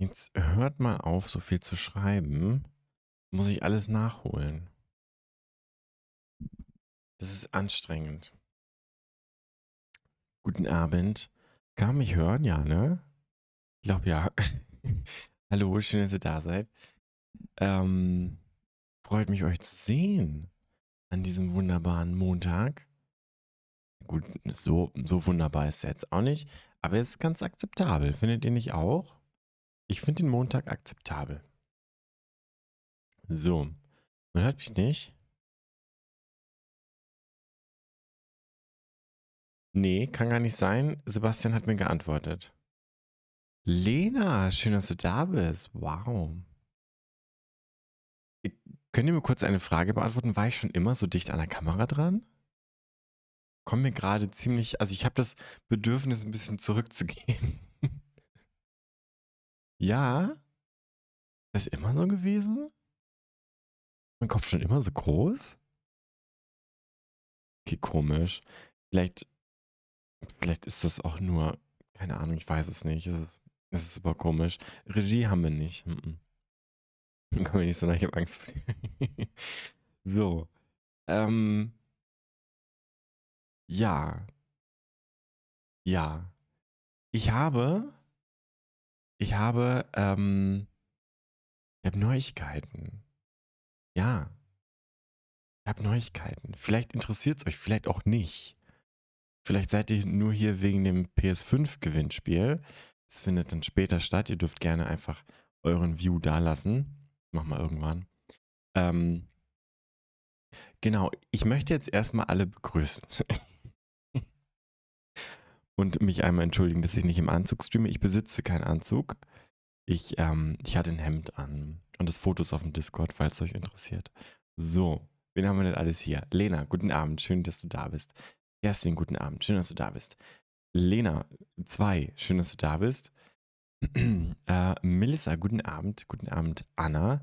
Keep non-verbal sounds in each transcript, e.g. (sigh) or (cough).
Jetzt hört mal auf, so viel zu schreiben. Muss ich alles nachholen? Das ist anstrengend. Guten Abend. Kann mich hören, ja, ne? Ich glaube ja. (laughs) Hallo, schön, dass ihr da seid. Ähm, freut mich, euch zu sehen an diesem wunderbaren Montag. Gut, so, so wunderbar ist es jetzt auch nicht, aber es ist ganz akzeptabel, findet ihr nicht auch? Ich finde den Montag akzeptabel. So, man hört mich nicht. Nee, kann gar nicht sein. Sebastian hat mir geantwortet. Lena, schön, dass du da bist. Wow. Könnt ihr mir kurz eine Frage beantworten? War ich schon immer so dicht an der Kamera dran? Kommt mir gerade ziemlich, also ich habe das Bedürfnis, ein bisschen zurückzugehen. Ja? Das ist immer so gewesen? Mein Kopf schon immer so groß? Okay, komisch. Vielleicht, vielleicht ist das auch nur, keine Ahnung, ich weiß es nicht. Es ist, es ist super komisch. Regie haben wir nicht. Hm, hm. (laughs) Dann hm -mm. komme ich nicht so nah, ich habe Angst vor dir. (laughs) so. Ähm. Ja. Ja. Ich habe ich habe, ähm, ich habe Neuigkeiten. Ja. Ich habe Neuigkeiten. Vielleicht interessiert es euch, vielleicht auch nicht. Vielleicht seid ihr nur hier wegen dem PS5-Gewinnspiel. Es findet dann später statt. Ihr dürft gerne einfach euren View da lassen. Mach mal irgendwann. Ähm, genau, ich möchte jetzt erstmal alle begrüßen. (laughs) und mich einmal entschuldigen, dass ich nicht im Anzug streame. Ich besitze keinen Anzug. Ich, ähm, ich hatte ein Hemd an und das Foto ist auf dem Discord, falls es euch interessiert. So, wen haben wir denn alles hier? Lena, guten Abend, schön, dass du da bist. Kerstin, guten Abend, schön, dass du da bist. Lena, zwei, schön, dass du da bist. (clears throat) äh, Melissa, guten Abend, guten Abend, Anna.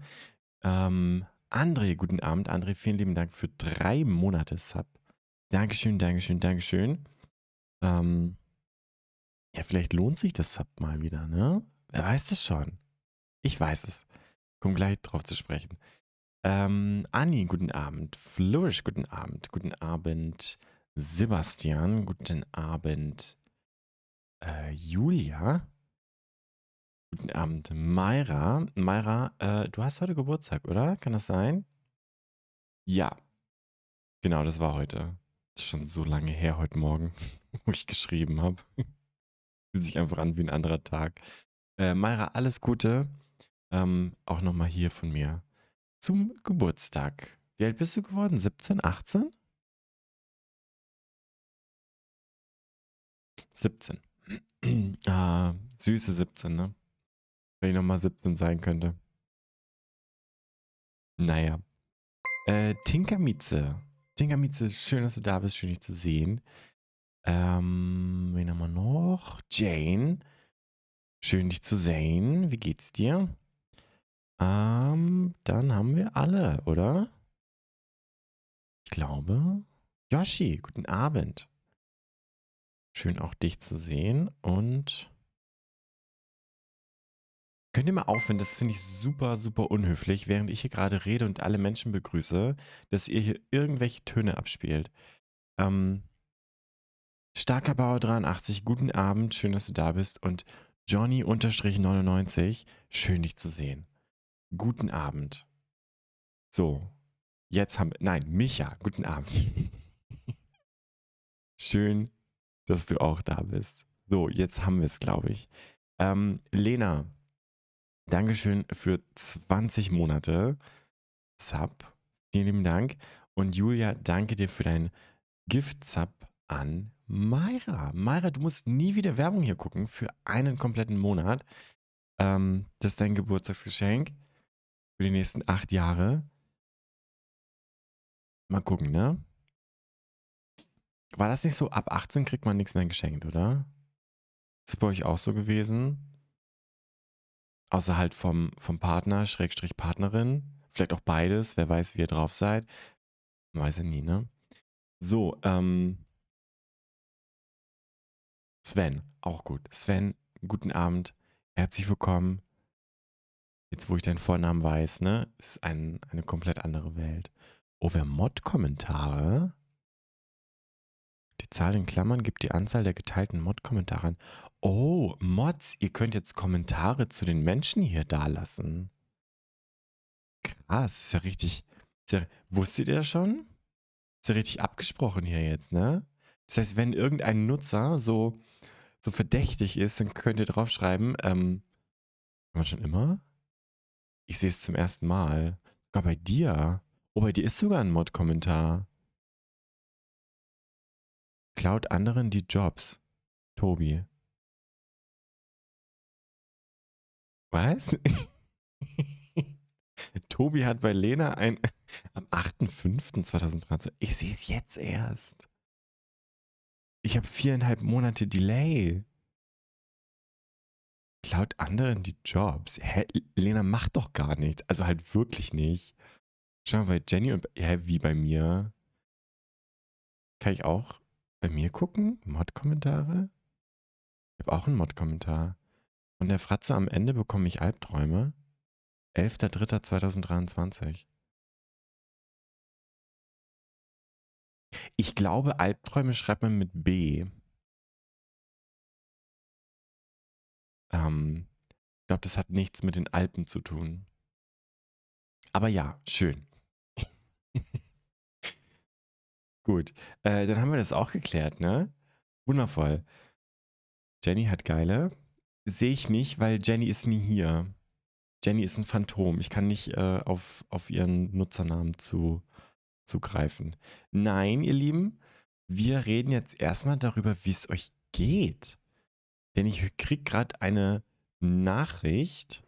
Ähm, André, guten Abend. André, vielen lieben Dank für drei Monate Sub. Dankeschön, Dankeschön, Dankeschön. Ähm, ja, vielleicht lohnt sich das Sub mal wieder, ne? Wer weiß das schon? Ich weiß es. Komm gleich drauf zu sprechen. Ähm, Anni, guten Abend. Flourish, guten Abend. Guten Abend, Sebastian. Guten Abend, äh, Julia. Guten Abend, Mayra. Mayra, äh, du hast heute Geburtstag, oder? Kann das sein? Ja. Genau, das war heute. Das ist schon so lange her heute Morgen, (laughs) wo ich geschrieben habe fühlt sich einfach an wie ein anderer Tag. Äh, Mayra, alles Gute. Ähm, auch nochmal hier von mir zum Geburtstag. Wie alt bist du geworden? 17, 18? 17. ah, süße 17, ne? Wenn ich nochmal 17 sein könnte. Naja. Äh, Tinkermietze. Tinkermieze, schön, dass du da bist, schön dich zu sehen. Ähm, wen haben wir noch? Jane. Schön, dich zu sehen. Wie geht's dir? Ähm, dann haben wir alle, oder? Ich glaube. Yoshi, guten Abend. Schön auch dich zu sehen und Könnt ihr mal aufhören, das finde ich super, super unhöflich, während ich hier gerade rede und alle Menschen begrüße, dass ihr hier irgendwelche Töne abspielt. Ähm, Starker Bauer 83, guten Abend, schön, dass du da bist. Und Johnny-99, schön dich zu sehen. Guten Abend. So, jetzt haben wir. Nein, Micha, guten Abend. (laughs) schön, dass du auch da bist. So, jetzt haben wir es, glaube ich. Ähm, Lena, Dankeschön für 20 Monate. Sub, vielen lieben Dank. Und Julia, danke dir für dein Gift-Sub an Mayra, Mayra, du musst nie wieder Werbung hier gucken für einen kompletten Monat. Ähm, das ist dein Geburtstagsgeschenk für die nächsten acht Jahre. Mal gucken, ne? War das nicht so, ab 18 kriegt man nichts mehr geschenkt, oder? Ist bei euch auch so gewesen? Außer halt vom, vom Partner, Schrägstrich Partnerin. Vielleicht auch beides, wer weiß, wie ihr drauf seid. Man weiß ja nie, ne? So, ähm, Sven, auch gut. Sven, guten Abend. Herzlich willkommen. Jetzt, wo ich deinen Vornamen weiß, ne? Ist ein, eine komplett andere Welt. Over-Mod-Kommentare? Die Zahl in Klammern gibt die Anzahl der geteilten Mod-Kommentare an. Oh, Mods, ihr könnt jetzt Kommentare zu den Menschen hier dalassen. Krass, ist ja richtig. Ist ja, wusstet ihr das schon? Ist ja richtig abgesprochen hier jetzt, ne? Das heißt, wenn irgendein Nutzer so, so verdächtig ist, dann könnt ihr draufschreiben, ähm, man schon immer? Ich sehe es zum ersten Mal. Sogar bei dir. Oh, bei dir ist sogar ein Mod-Kommentar. Klaut anderen die Jobs. Tobi. Was? (laughs) Tobi hat bei Lena ein. Am 8.5.2013. Ich sehe es jetzt erst. Ich habe viereinhalb Monate Delay. Klaut anderen die Jobs. Hä? Lena macht doch gar nichts. Also halt wirklich nicht. Schau mal, bei Jenny und hä, wie bei mir. Kann ich auch bei mir gucken? Mod-Kommentare? Ich habe auch einen Mod-Kommentar. Und der Fratze am Ende bekomme ich Albträume. 11.03.2023. Ich glaube, Albträume schreibt man mit B. Ähm, ich glaube, das hat nichts mit den Alpen zu tun. Aber ja, schön. (laughs) Gut, äh, dann haben wir das auch geklärt, ne? Wundervoll. Jenny hat geile. Sehe ich nicht, weil Jenny ist nie hier. Jenny ist ein Phantom. Ich kann nicht äh, auf, auf ihren Nutzernamen zu, zugreifen. Nein, ihr Lieben, wir reden jetzt erstmal darüber, wie es euch geht. Denn ich kriege gerade eine Nachricht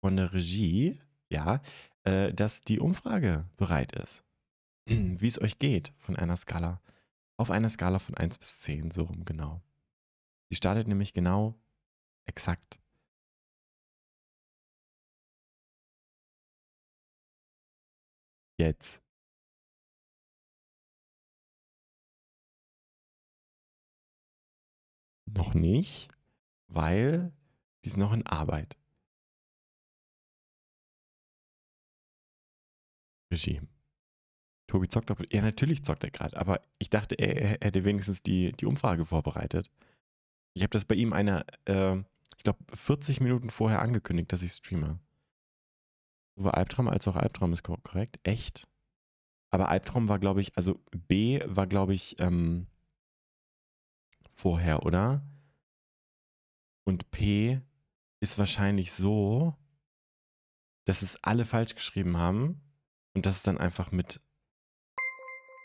von der Regie, ja, äh, dass die Umfrage bereit ist. (clears throat) wie es euch geht von einer Skala. Auf einer Skala von 1 bis 10, so rum genau. Die startet nämlich genau exakt jetzt. noch nicht, weil die ist noch in Arbeit. Regie. Tobi zockt doch. Ja, natürlich zockt er gerade, aber ich dachte, er, er, hätte wenigstens die, die Umfrage vorbereitet. Ich habe das bei ihm einer, äh, ich glaube, 40 Minuten vorher angekündigt, dass ich streame. Sowohl Albtraum als auch Albtraum ist korrekt. Echt? Aber Albtraum war, glaube ich, also B war, glaube ich, ähm, vorher, oder? Und P ist wahrscheinlich so, dass es alle falsch geschrieben haben und dass es dann einfach mit,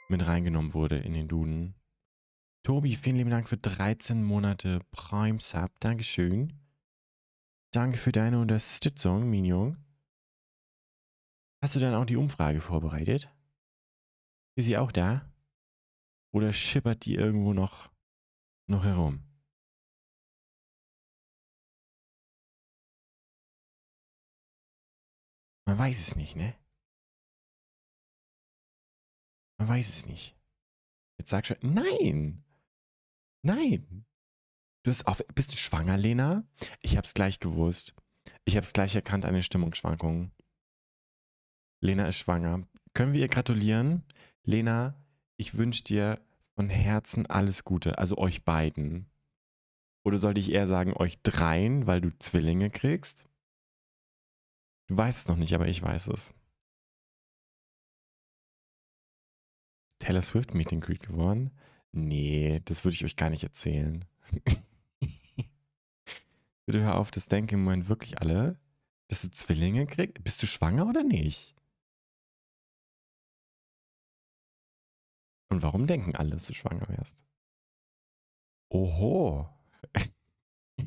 mit reingenommen wurde in den Duden. Tobi, vielen lieben Dank für 13 Monate Prime Sub. Dankeschön. Danke für deine Unterstützung, Minion. Hast du dann auch die Umfrage vorbereitet? Ist sie auch da? Oder schippert die irgendwo noch noch herum. Man weiß es nicht, ne? Man weiß es nicht. Jetzt sag schon, nein! Nein! Du hast auf, bist du schwanger, Lena? Ich hab's gleich gewusst. Ich hab's gleich erkannt an den Stimmungsschwankungen. Lena ist schwanger. Können wir ihr gratulieren? Lena, ich wünsche dir von Herzen alles Gute, also euch beiden. Oder sollte ich eher sagen, euch dreien, weil du Zwillinge kriegst? Du weißt es noch nicht, aber ich weiß es. Taylor Swift Meeting and Greet geworden? Nee, das würde ich euch gar nicht erzählen. (laughs) Bitte hör auf, das denken im Moment wirklich alle, dass du Zwillinge kriegst. Bist du schwanger oder nicht? Und warum denken alle, dass du schwanger wärst? Oho. (laughs)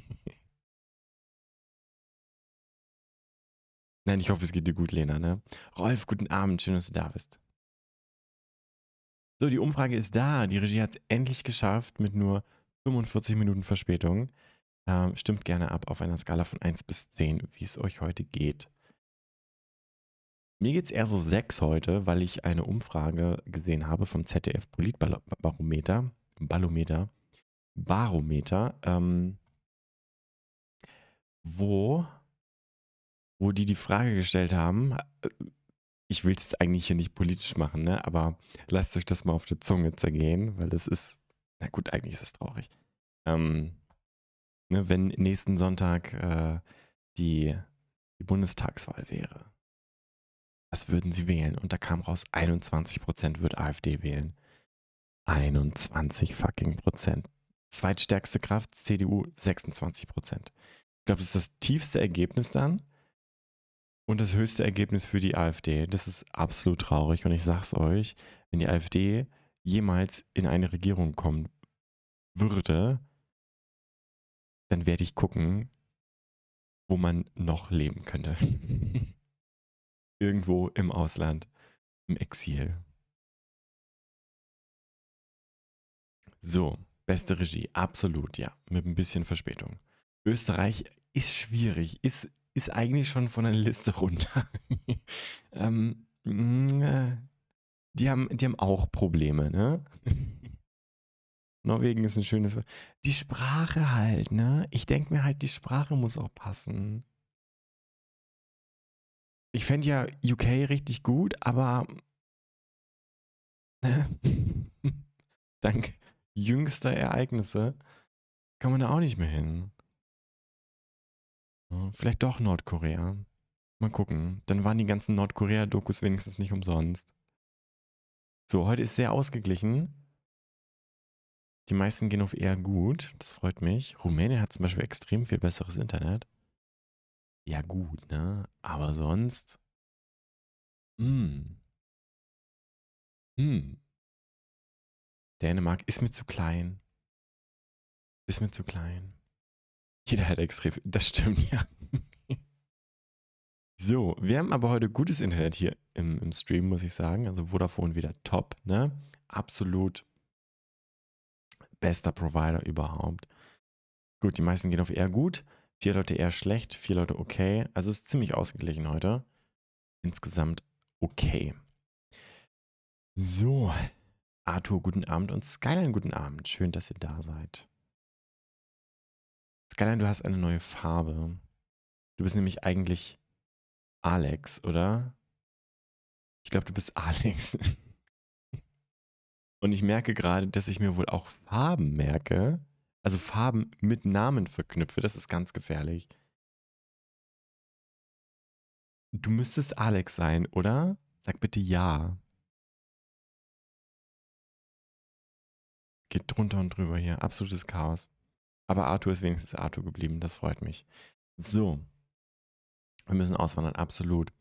Nein, ich hoffe, es geht dir gut, Lena. Ne? Rolf, guten Abend. Schön, dass du da bist. So, die Umfrage ist da. Die Regie hat es endlich geschafft mit nur 45 Minuten Verspätung. Ähm, stimmt gerne ab auf einer Skala von 1 bis 10, wie es euch heute geht. Mir geht es eher so sechs heute, weil ich eine Umfrage gesehen habe vom ZDF Politbarometer. Ballometer. Barometer. Ähm, wo, wo die die Frage gestellt haben, äh, ich will es jetzt eigentlich hier nicht politisch machen, ne? aber lasst euch das mal auf die Zunge zergehen, weil das ist, na gut, eigentlich ist das traurig. Ähm, ne, wenn nächsten Sonntag äh, die, die Bundestagswahl wäre was würden sie wählen? Und da kam raus, 21% wird AfD wählen. 21 fucking Prozent. Zweitstärkste Kraft, CDU 26 Prozent. Ich glaube, das ist das tiefste Ergebnis dann und das höchste Ergebnis für die AfD. Das ist absolut traurig und ich sag's euch, wenn die AfD jemals in eine Regierung kommen würde, dann werde ich gucken, wo man noch leben könnte. (laughs) irgendwo im Ausland, im Exil. So, beste mhm. Regie, absolut, ja, mit ein bisschen Verspätung. Österreich ist schwierig, ist, ist eigentlich schon von der Liste runter. (laughs) ähm, mm, äh, die, haben, die haben auch Probleme, ne? (laughs) Norwegen ist ein schönes. Die Sprache halt, ne? Ich denke mir halt, die Sprache muss auch passen ich fände ja UK richtig gut, aber (laughs) dank jüngster Ereignisse kann man da auch nicht mehr hin. Vielleicht doch Nordkorea. Mal gucken. Dann waren die ganzen Nordkorea-Dokus wenigstens nicht umsonst. So, heute ist sehr ausgeglichen. Die meisten gehen auf eher gut. Das freut mich. Rumänien hat zum Beispiel extrem viel besseres Internet. Ja, gut, ne? Aber sonst. Hm. Hm. Dänemark ist mir zu klein. Ist mir zu klein. Jeder hat extrem. Das stimmt, ja. (laughs) so, wir haben aber heute gutes Internet hier im, im Stream, muss ich sagen. Also Vodafone wieder top, ne? Absolut bester Provider überhaupt. Gut, die meisten gehen auf eher gut. Vier Leute eher schlecht, vier Leute okay. Also ist ziemlich ausgeglichen heute. Insgesamt okay. So, Arthur, guten Abend und Skyline, guten Abend. Schön, dass ihr da seid. Skyline, du hast eine neue Farbe. Du bist nämlich eigentlich Alex, oder? Ich glaube, du bist (laughs) Alex. Und ich merke gerade, dass ich mir wohl auch Farben merke also Farben mit Namen verknüpfe. Das ist ganz gefährlich. Du müsstest Alex sein, oder? Sag bitte ja. Geht drunter und drüber hier. Absolutes Chaos. Aber Arthur ist wenigstens Arthur geblieben. Das freut mich. So. Wir müssen auswandern. Absolut.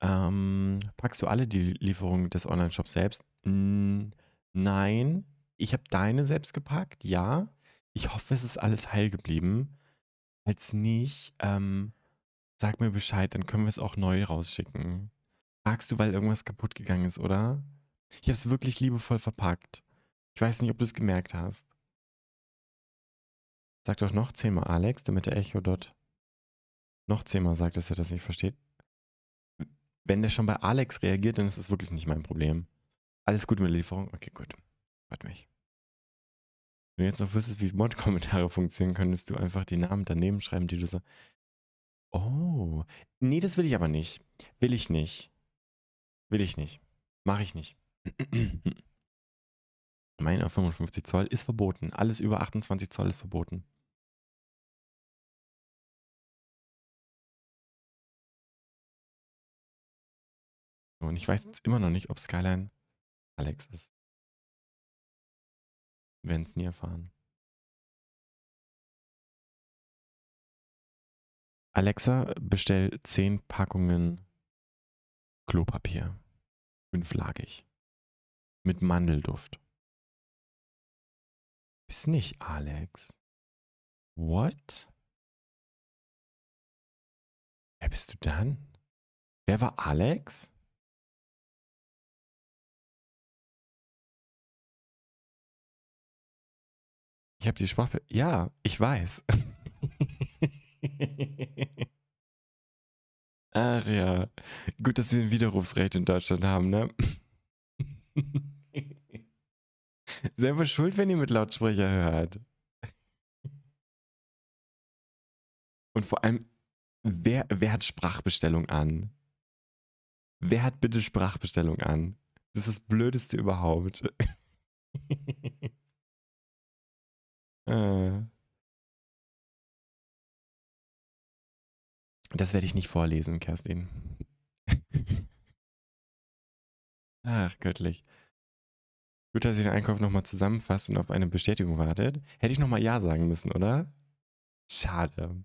Ähm, packst du alle die Lieferungen des Online-Shops selbst? Nein. Ich habe deine selbst gepackt. Ja. Ich hoffe, es ist alles heil geblieben. Als nicht, ähm, sag mir Bescheid, dann können wir es auch neu rausschicken. Fragst du, weil irgendwas kaputt gegangen ist, oder? Ich habe es wirklich liebevoll verpackt. Ich weiß nicht, ob du es gemerkt hast. Sag doch noch zehnmal Alex, damit der Echo dort noch zehnmal sagt, dass er das nicht versteht. Wenn der schon bei Alex reagiert, dann ist es wirklich nicht mein Problem. Alles gut mit der Lieferung? Okay, gut. Freut mich. Wenn du jetzt noch wüsstest, wie Mod-Kommentare funktionieren, könntest du einfach die Namen daneben schreiben, die du so. Oh. Nee, das will ich aber nicht. Will ich nicht. Will ich nicht. Mache ich nicht. (clears throat) mein auf 55 Zoll ist verboten. Alles über 28 Zoll ist verboten. Und ich weiß jetzt immer noch nicht, ob Skyline Alex ist werden es nie erfahren. Alexa, bestell zehn Packungen Klopapier. Fünflagig. Mit Mandelduft. Bist nicht Alex. What? Wer bist du dann? Wer war Alex? Ich habe die Sprache. Ja, ich weiß. (laughs) Ach ja. Gut, dass wir ein Widerrufsrecht in Deutschland haben, ne? (laughs) Selber schuld, wenn ihr mit Lautsprecher hört. Und vor allem, wer, wer hat Sprachbestellung an? Wer hat bitte Sprachbestellung an? Das ist das Blödeste überhaupt. (laughs) Äh. Das werde ich nicht vorlesen, Kerstin. (laughs) Ach, göttlich. Gut, dass ihr den Einkauf nochmal zusammenfasst und auf eine Bestätigung wartet. Hätte ich nochmal Ja sagen müssen, oder? Schade.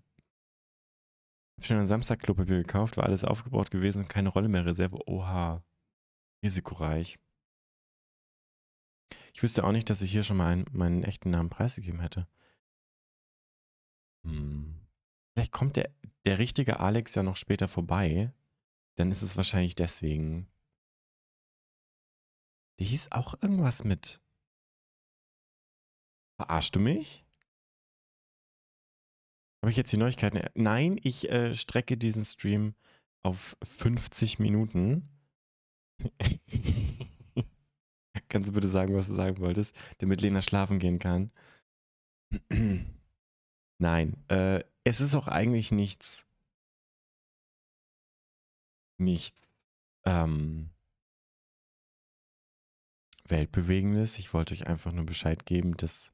Hab schon am Samstag Klopapier gekauft, war alles aufgebaut gewesen und keine Rolle mehr Reserve. Oha. Risikoreich. Ich wüsste auch nicht, dass ich hier schon mal einen, meinen echten Namen preisgegeben hätte. Hm. Vielleicht kommt der, der richtige Alex ja noch später vorbei. Dann ist es wahrscheinlich deswegen. Der hieß auch irgendwas mit. Verarschst du mich? Habe ich jetzt die Neuigkeiten? Nein, ich äh, strecke diesen Stream auf 50 Minuten. (laughs) Kannst du bitte sagen, was du sagen wolltest, damit Lena schlafen gehen kann? (clears throat) Nein, äh, es ist auch eigentlich nichts, nichts ähm, Weltbewegendes. Ich wollte euch einfach nur Bescheid geben, dass,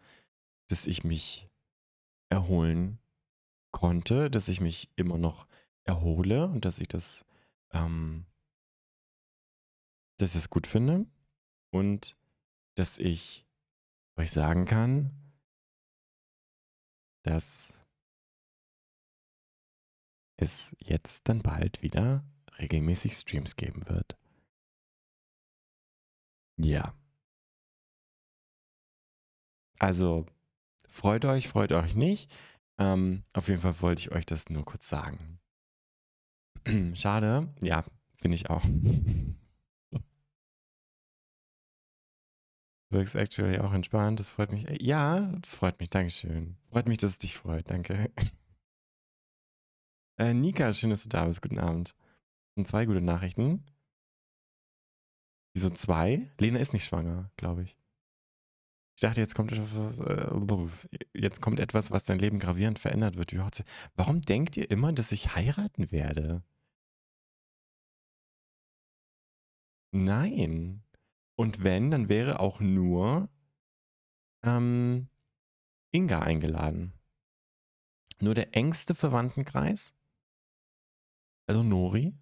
dass ich mich erholen konnte, dass ich mich immer noch erhole und dass ich das, ähm, dass ich das gut finde und dass ich euch sagen kann, dass es jetzt dann bald wieder regelmäßig Streams geben wird. Ja. Also freut euch, freut euch nicht. Ähm, auf jeden Fall wollte ich euch das nur kurz sagen. (clears throat) Schade, ja, finde ich auch. (laughs) Wirkst actually auch entspannt, das freut mich. Äh, ja, das freut mich, Dankeschön. Freut mich, dass es dich freut, danke. (laughs) Äh, Nika, schön, dass du da bist, guten Abend. Und zwei gute Nachrichten. Wieso zwei? Lena ist nicht schwanger, glaube ich. Ich dachte, jetzt kommt etwas, äh, jetzt kommt etwas, was dein Leben gravierend verändert wird. Warum denkt ihr immer, dass ich heiraten werde? Nein. Und wenn, dann wäre auch nur ähm, Inga eingeladen. Nur der engste Verwandtenkreis, also Nori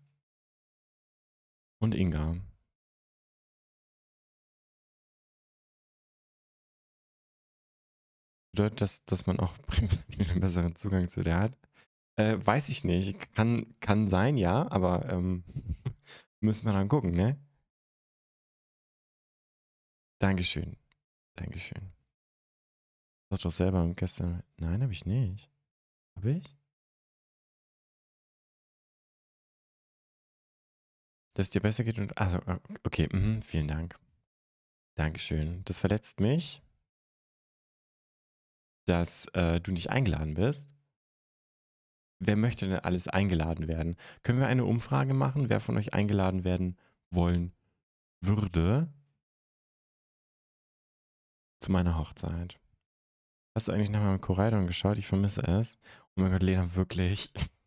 und Inga. Bedeutet das, dass man auch (laughs) einen besseren Zugang zu der hat? Äh, weiß ich nicht. Kann, kann sein, ja, aber ähm, (laughs) müssen wir dann gucken, ne? Dankeschön. Dankeschön. Hast du doch selber gestern. Nein, habe ich nicht. Habe ich? Dass es dir besser geht und. Also, äh, okay, mhm, vielen Dank. Dankeschön. Das verletzt mich, dass äh, du nicht eingeladen bist. Wer möchte denn alles eingeladen werden? Können wir eine Umfrage machen, wer von euch eingeladen werden wollen würde? zu meiner Hochzeit. Hast du eigentlich nach meinem Koraidon geschaut? Ich vermisse es. Oh mein Gott, Lena, wirklich. (laughs)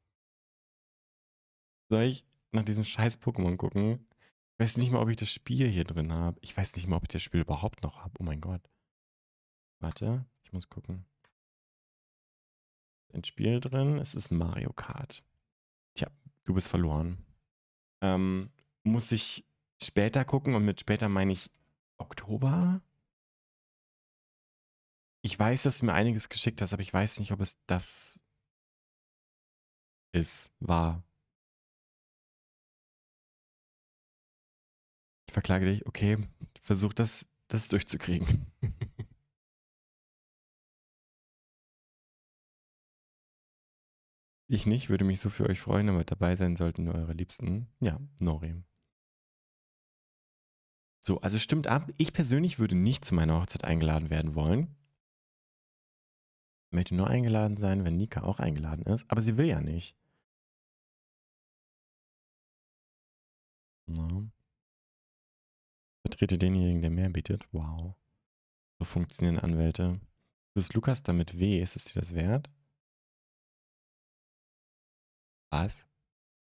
Soll ich nach diesem scheiß Pokémon gucken? Ich weiß nicht mal, ob ich das Spiel hier drin habe. Ich weiß nicht mal, ob ich das Spiel überhaupt noch habe. Oh mein Gott. Warte, ich muss gucken. Ein Spiel drin. Es ist Mario Kart. Tja, du bist verloren. Ähm, muss ich später gucken und mit später meine ich Oktober? Ich weiß, dass du mir einiges geschickt hast, aber ich weiß nicht, ob es das ist, war. Ich verklage dich. Okay, versuch das, das durchzukriegen. (laughs) Ich nicht, würde mich so für euch freuen, aber dabei sein sollten nur eure Liebsten. Ja, Nori. So, also stimmt ab. Ich persönlich würde nicht zu meiner Hochzeit eingeladen werden wollen möchte nur eingeladen sein, wenn Nika auch eingeladen ist, aber sie will ja nicht. No. Vertrete denjenigen, der mehr bietet. Wow. So funktionieren Anwälte. Plus Lukas damit weh, ist es dir das wert? Was?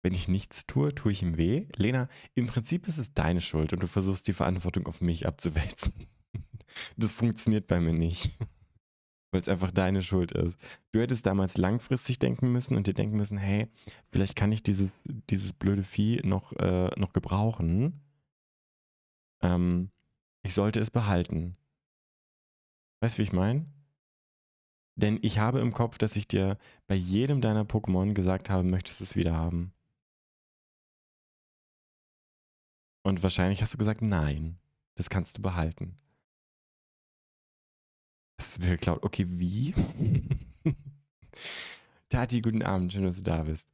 Wenn ich nichts tue, tue ich ihm weh? Lena, im Prinzip ist es deine Schuld und du versuchst die Verantwortung auf mich abzuwälzen. (laughs) Das funktioniert bei mir nicht weil es einfach deine Schuld ist. Du hättest damals langfristig denken müssen und dir denken müssen, hey, vielleicht kann ich dieses, dieses blöde Vieh noch, äh, noch gebrauchen. Ähm, ich sollte es behalten. Weißt du, wie ich meine? Denn ich habe im Kopf, dass ich dir bei jedem deiner Pokémon gesagt habe, möchtest du es wieder haben? Und wahrscheinlich hast du gesagt, nein, das kannst du behalten. Das ist mir geklaut. Okay, wie? (laughs) Tati, guten Abend. Schön, dass du da bist.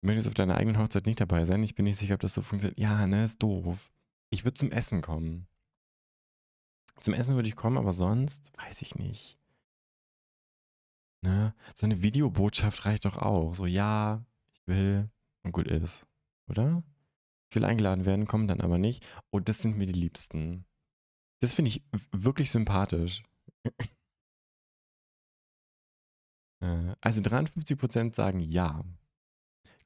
Du möchtest auf deiner eigenen Hochzeit nicht dabei sein. Ich bin nicht sicher, ob das so funktioniert. Ja, ne, ist doof. Ich würde zum Essen kommen. Zum Essen würde ich kommen, aber sonst weiß ich nicht. Ne? So eine Videobotschaft reicht doch auch. So, ja, ich will und gut ist. Oder? Ich will eingeladen werden, kommen dann aber nicht. Oh, das sind mir die Liebsten. Das finde ich wirklich sympathisch. Äh, also 53% sagen ja.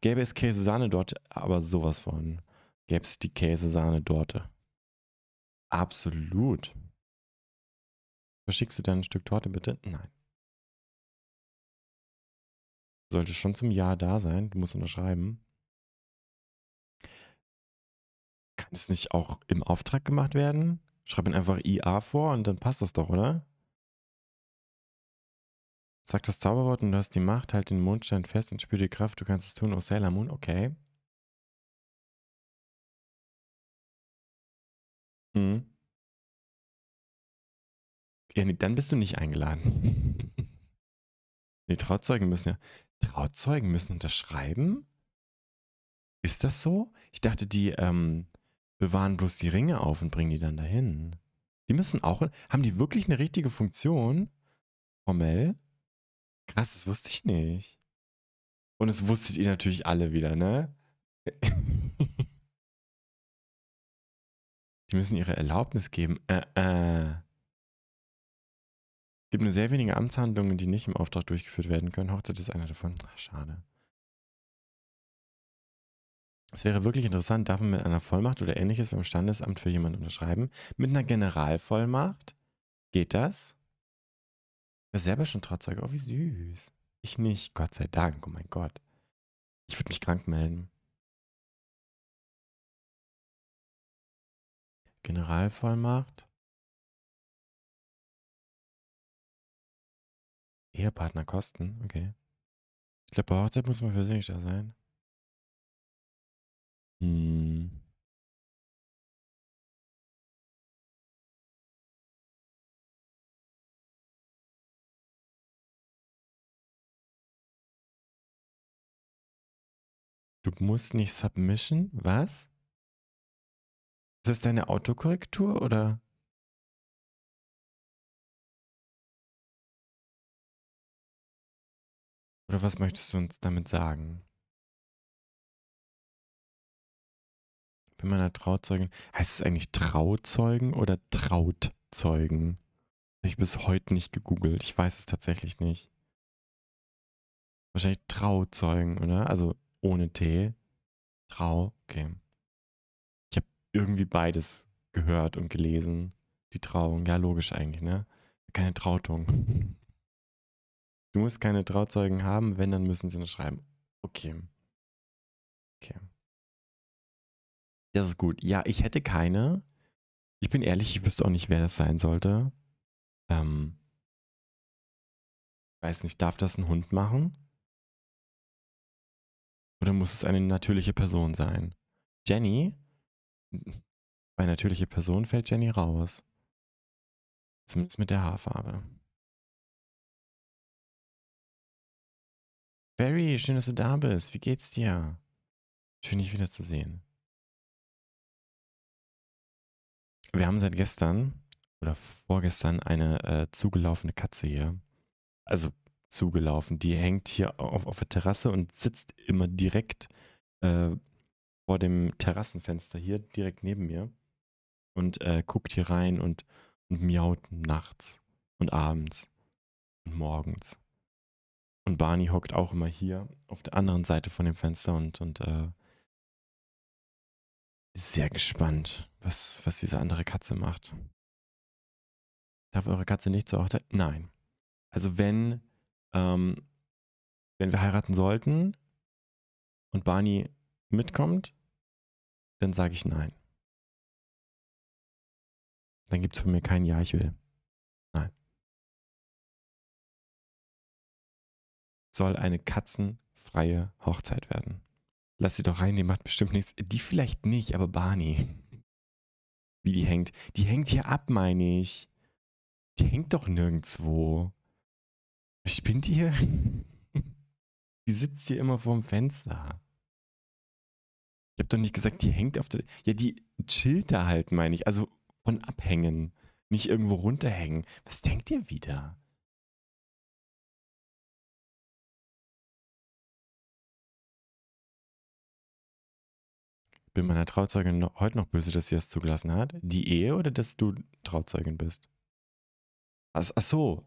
Gäbe es Käsesahne dort, aber sowas von. Gäbe es die Käsesahne dort. Absolut. Verschickst du dann ein Stück Torte bitte? Nein. Sollte schon zum Ja da sein. Du musst unterschreiben. Kann es nicht auch im Auftrag gemacht werden? Schreib ihn einfach IA vor und dann passt das doch, oder? Sag das Zauberwort und du hast die Macht, halt den Mondstein fest und spür die Kraft, du kannst es tun, oh Sailor Moon, okay. Hm. Ja, nee, dann bist du nicht eingeladen. die (laughs) Trauzeugen müssen ja. Trauzeugen müssen unterschreiben? Ist das so? Ich dachte, die, ähm, bewahren bloß die Ringe auf und bringen die dann dahin. Die müssen auch. Haben die wirklich eine richtige Funktion? Formell? Krass, das wusste ich nicht. Und das wusstet ihr natürlich alle wieder, ne? (laughs) die müssen ihre Erlaubnis geben. Äh, äh. Es gibt nur sehr wenige Amtshandlungen, die nicht im Auftrag durchgeführt werden können. Hochzeit ist einer davon. Ach, schade. Es wäre wirklich interessant, darf man mit einer Vollmacht oder ähnliches beim Standesamt für jemanden unterschreiben? Mit einer Generalvollmacht? Geht das? Ich war selber schon Trauzeuge. Oh, wie süß. Ich nicht. Gott sei Dank. Oh mein Gott. Ich würde mich krank melden. Generalvollmacht. Ehepartner kosten. Okay. Ich glaube, bei Hochzeit muss man persönlich da sein. Hm. Du musst nicht submission? Was? Ist das deine Autokorrektur oder? Oder was möchtest du uns damit sagen? bin meiner Trauzeugin. Heißt es eigentlich Trauzeugen oder Trautzeugen? Ich bis heute nicht gegoogelt. Ich weiß es tatsächlich nicht. Wahrscheinlich Trauzeugen, oder? Also ohne T. Trau, okay. Ich habe irgendwie beides gehört und gelesen. Die Trauung, ja, logisch eigentlich, ne? Keine Trautung. Du musst keine Trauzeugen haben, wenn, dann müssen sie nur schreiben. Okay. Okay. Das ist gut. Ja, ich hätte keine. Ich bin ehrlich, ich wüsste auch nicht, wer das sein sollte. Ähm, weiß nicht, darf das ein Hund machen? Oder muss es eine natürliche Person sein? Jenny? Bei natürliche Person fällt Jenny raus. Zumindest mit der Haarfarbe. Barry, schön, dass du da bist. Wie geht's dir? Schön, dich wiederzusehen. Wir haben seit gestern oder vorgestern eine äh, zugelaufene Katze hier. Also zugelaufen. Die hängt hier auf, auf der Terrasse und sitzt immer direkt äh, vor dem Terrassenfenster hier, direkt neben mir. Und äh, guckt hier rein und, und miaut nachts und abends und morgens. Und Barney hockt auch immer hier auf der anderen Seite von dem Fenster und, und äh, sehr gespannt, was, was diese andere Katze macht. Darf eure Katze nicht zur Hochzeit? Nein. Also wenn, ähm, wenn wir heiraten sollten und Barney mitkommt, dann sage ich nein. Dann gibt es von mir kein Ja, ich will. Nein. Soll eine katzenfreie Hochzeit werden. Lass sie doch rein, die macht bestimmt nichts. Die vielleicht nicht, aber Barney. Wie die hängt? Die hängt hier ab, meine ich. Die hängt doch nirgendwo. Spinnt ihr? (laughs) die sitzt hier immer vorm Fenster. Ich hab doch nicht gesagt, die hängt auf der. Ja, die chillt da halt, meine ich. Also von abhängen. Nicht irgendwo runterhängen. Was denkt ihr wieder? bin meiner Trauzeugin noch, heute noch böse, dass sie das zugelassen hat. Die Ehe oder dass du Trauzeugin bist? Ach, ach so.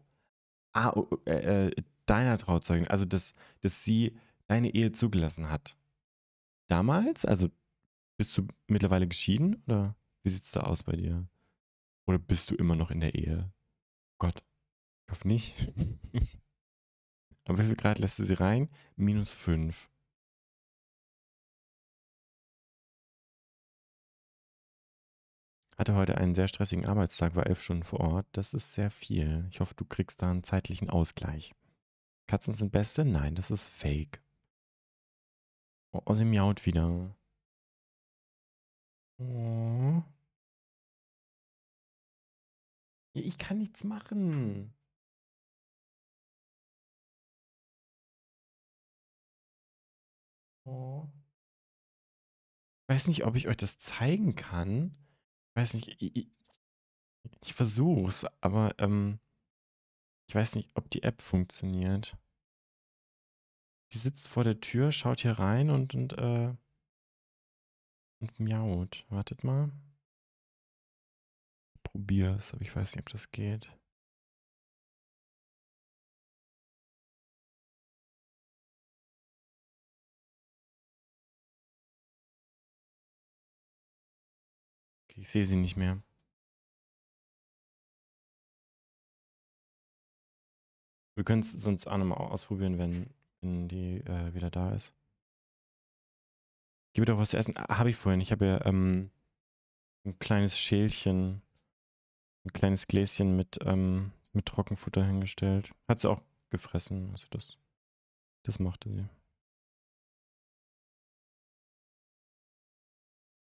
Ah, oh, oh, äh, äh, deiner Trauzeugin. Also, dass, dass sie deine Ehe zugelassen hat. Damals? Also, bist du mittlerweile geschieden oder wie sieht es da aus bei dir? Oder bist du immer noch in der Ehe? Gott, ich hoffe nicht. (laughs) Aber wie viel Grad lässt du sie rein? Minus 5. Hatte heute einen sehr stressigen Arbeitstag, war elf Stunden vor Ort. Das ist sehr viel. Ich hoffe, du kriegst da einen zeitlichen Ausgleich. Katzen sind beste? Nein, das ist fake. Oh, sie miaut wieder. Oh. Ich kann nichts machen. Oh. Ich weiß nicht, ob ich euch das zeigen kann weiß nicht, ich, ich versuch's, aber ähm, ich weiß nicht, ob die App funktioniert. Sie sitzt vor der Tür, schaut hier rein und, und, äh, und miaut. Wartet mal. Ich probier's, aber ich weiß nicht, ob das geht. Okay, ich sehe sie nicht mehr. Wir können es sonst auch nochmal ausprobieren, wenn, wenn die äh, wieder da ist. Gib mir doch was zu essen. Ah, habe ich vorhin. Ich habe ja ähm, ein kleines Schälchen, ein kleines Gläschen mit, ähm, mit Trockenfutter hingestellt. Hat sie auch gefressen. Also das, das machte sie.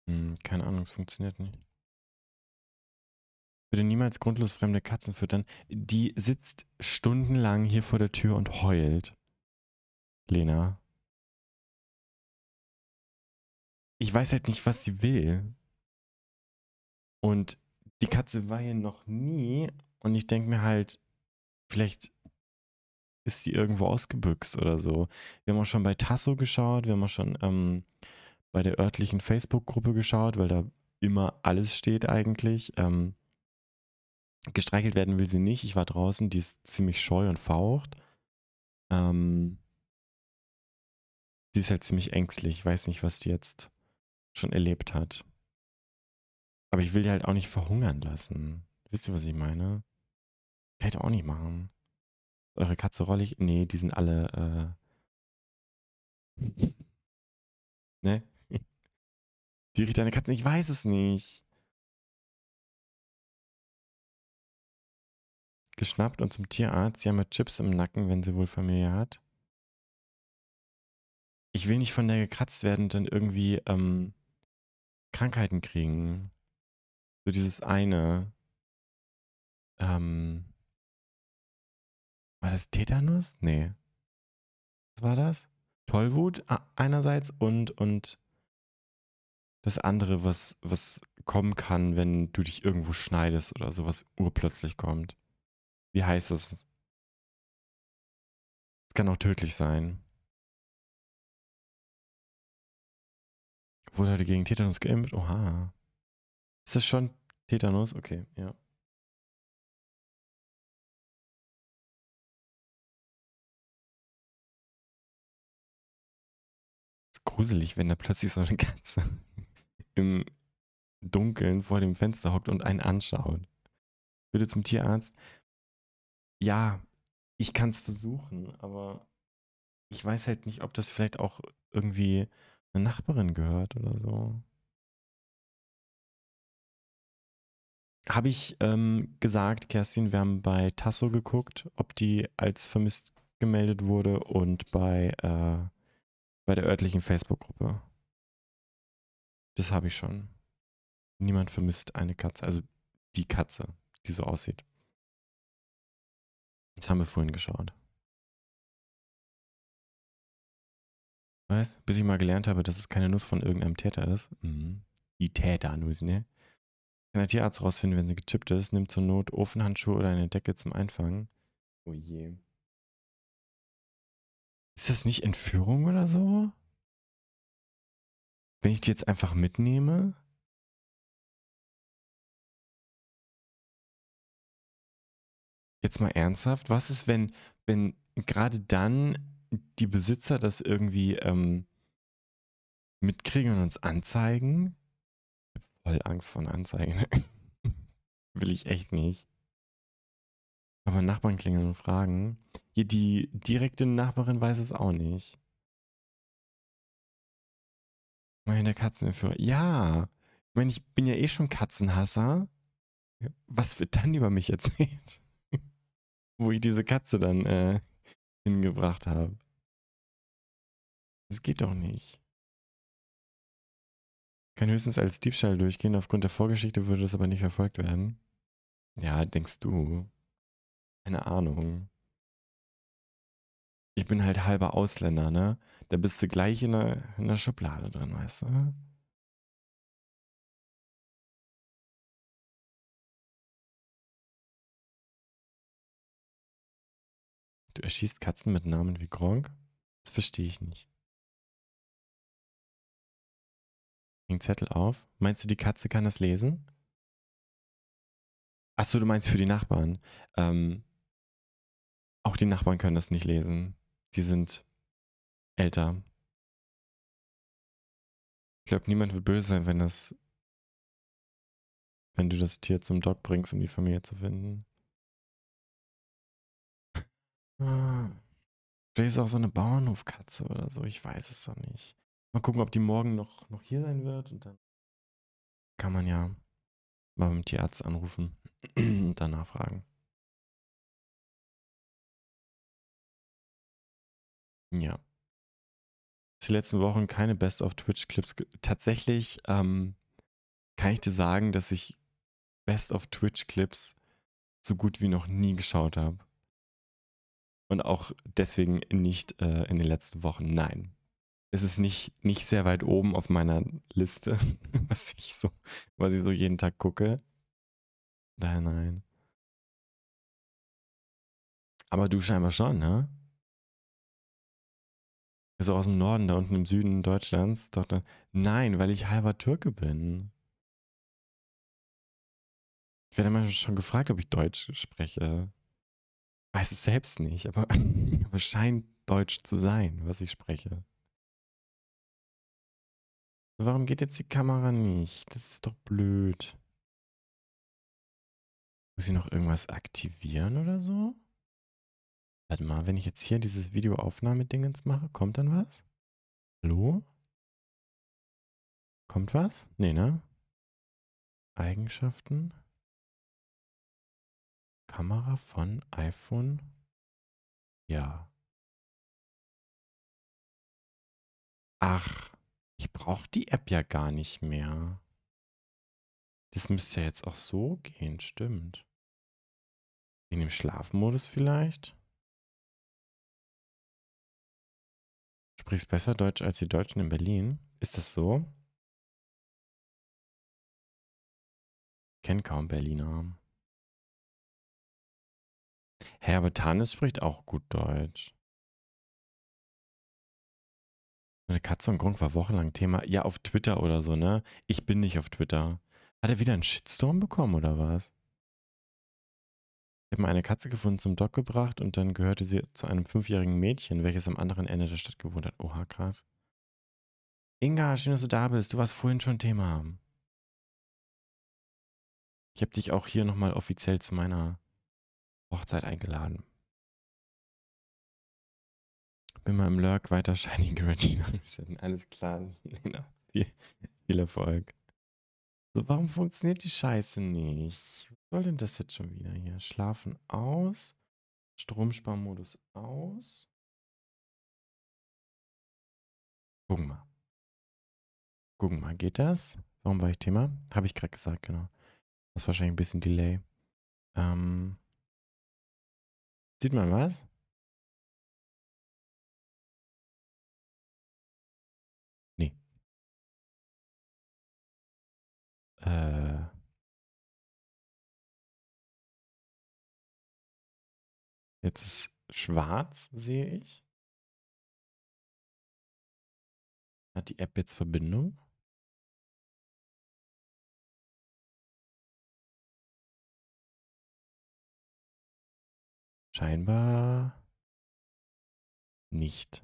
Hm, keine Ahnung, es funktioniert nicht. Ich würde niemals grundlos fremde Katzen füttern. Die sitzt stundenlang hier vor der Tür und heult. Lena. Ich weiß halt nicht, was sie will. Und die Katze war hier noch nie. Und ich denke mir halt, vielleicht ist sie irgendwo ausgebüxt oder so. Wir haben auch schon bei Tasso geschaut, wir haben auch schon ähm, bei der örtlichen Facebook-Gruppe geschaut, weil da immer alles steht eigentlich. Ähm, gestreichelt werden will sie nicht. Ich war draußen, die ist ziemlich scheu und faucht. Ähm, sie ist halt ziemlich ängstlich. Ich weiß nicht, was die jetzt schon erlebt hat. Aber ich will die halt auch nicht verhungern lassen. Wisst ihr, was ich meine? Kann ich auch nicht machen. Eure Katze rollig? Nee, die sind alle. Äh, ne? Die riecht deine Katze? Ich weiß es nicht. Geschnappt und zum Tierarzt. Sie haben ja halt Chips im Nacken, wenn sie wohl Familie hat. Ich will nicht von der gekratzt werden und dann irgendwie ähm, Krankheiten kriegen. So dieses eine. Ähm, war das Tetanus? Nee. Was war das? Tollwut einerseits und, und das andere, was, was kommen kann, wenn du dich irgendwo schneidest oder sowas urplötzlich kommt. Wie heißt es? Es kann auch tödlich sein. Wurde heute gegen Tetanus geimpft? Oha. Ist das schon Tetanus? Okay, ja. gruselig, wenn da plötzlich so eine ganze im Dunkeln vor dem Fenster hockt und einen anschaut. Bitte zum Tierarzt. Ja, ich kann es versuchen, aber ich weiß halt nicht, ob das vielleicht auch irgendwie eine Nachbarin gehört oder so. Habe ich ähm, gesagt, Kerstin, wir haben bei Tasso geguckt, ob die als vermisst gemeldet wurde und bei, äh, bei der örtlichen Facebook-Gruppe. Das habe ich schon. Niemand vermisst eine Katze, also die Katze, die so aussieht. Das haben wir vorhin geschaut. Weiß, bis ich mal gelernt habe, dass es keine Nuss von irgendeinem Täter ist. Mhm. Die Täternuss, ne? Kann der Tierarzt rausfinden, wenn sie gechippt ist, nimmt zur Not Ofenhandschuhe oder eine Decke zum Einfangen. Oh je. Ist das nicht Entführung oder so? Wenn ich die jetzt einfach mitnehme. Jetzt mal ernsthaft, was ist, wenn, wenn gerade dann die Besitzer das irgendwie ähm, mitkriegen und uns anzeigen? Ich hab voll Angst vor Anzeigen. (laughs) Will ich echt nicht. Aber Nachbarn klingeln und fragen. Hier die direkte Nachbarin weiß es auch nicht. Meine Katzenentführer. Ja. Ich meine, ich bin ja eh schon Katzenhasser. Was wird dann über mich erzählt? (laughs) Wo ich diese Katze dann äh, hingebracht habe. Das geht doch nicht. Kann höchstens als Diebstahl durchgehen. Aufgrund der Vorgeschichte würde das aber nicht verfolgt werden. Ja, denkst du? Keine Ahnung. Ich bin halt halber Ausländer, ne? da bist du gleich in der, in der Schublade drin, weißt du? Du erschießt Katzen mit Namen wie Gronk? Das verstehe ich nicht. Den Zettel auf. Meinst du, die Katze kann das lesen? Achso, du meinst für die Nachbarn. Ähm, auch die Nachbarn können das nicht lesen. Die sind älter. Ich glaube, niemand wird böse sein, wenn das, wenn du das Tier zum Doc bringst, um die Familie zu finden. Vielleicht ist auch so eine Bauernhofkatze oder so, ich weiß es doch nicht. Mal gucken, ob die morgen noch, noch hier sein wird und dann kann man ja mal beim Tierarzt anrufen (clears throat) und danach fragen. Ja die letzten Wochen keine Best-of-Twitch-Clips. Tatsächlich ähm, kann ich dir sagen, dass ich Best-of-Twitch-Clips so gut wie noch nie geschaut habe. Und auch deswegen nicht äh, in den letzten Wochen. Nein. Es ist nicht, nicht sehr weit oben auf meiner Liste, (laughs) was ich so, was ich so jeden Tag gucke. Nein, nein. Aber du scheinbar schon, ne? so also aus dem Norden, da unten im Süden Deutschlands, dachte, nein, weil ich halber Türke bin. Ich werde manchmal schon gefragt, ob ich Deutsch spreche. Weiß es selbst nicht, aber, (laughs) aber scheint Deutsch zu sein, was ich spreche. Warum geht jetzt die Kamera nicht? Das ist doch blöd. Muss ich noch irgendwas aktivieren oder so? Warte mal, wenn ich jetzt hier dieses Videoaufnahmedingens mache, kommt dann was? Hallo? Kommt was? Nee, ne? Eigenschaften? Kamera von iPhone? Ja. Ach, ich brauche die App ja gar nicht mehr. Das müsste ja jetzt auch so gehen, stimmt. In dem Schlafmodus vielleicht? sprichst besser Deutsch als die Deutschen in Berlin. Ist das so? Ich kenne kaum Berliner. Hä, hey, aber Tanis spricht auch gut Deutsch. Meine Katze und Grund war wochenlang Thema. Ja, auf Twitter oder so, ne? Ich bin nicht auf Twitter. Hat er wieder einen Shitstorm bekommen oder was? habe mal eine Katze gefunden, zum Doc gebracht und dann gehörte sie zu einem fünfjährigen Mädchen, welches am anderen Ende der Stadt gewohnt hat. Oha, krass. Inga, schön, dass du da bist. Du warst vorhin schon Thema. Ich habe dich auch hier nochmal offiziell zu meiner Hochzeit eingeladen. Bin mal im Lurk weiter Shining Giratina. (laughs) Alles klar, Lena. Viel, viel Erfolg. So, warum funktioniert die Scheiße nicht? soll denn das jetzt schon wieder hier? Schlafen aus, Stromsparmodus aus. Gucken mal. Gucken mal, geht das? Warum war ich Thema? Habe ich gerade gesagt, genau. Das ist wahrscheinlich ein bisschen Delay. Ähm, sieht man was? Nee. Äh. Jetzt ist schwarz, sehe ich. Hat die App jetzt Verbindung? Scheinbar nicht.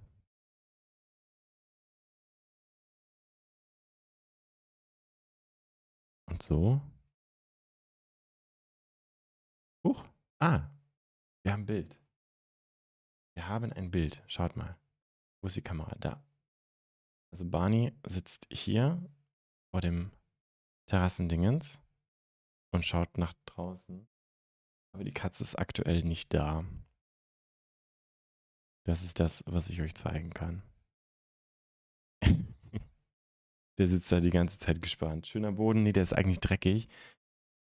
Und so? Huch. Ah, wir haben ein Bild. Wir haben ein Bild. Schaut mal. Wo ist die Kamera? Da. Also Barney sitzt hier vor dem Terrassendingens und schaut nach draußen. Aber die Katze ist aktuell nicht da. Das ist das, was ich euch zeigen kann. (laughs) der sitzt da die ganze Zeit gespannt. Schöner Boden, nee, der ist eigentlich dreckig.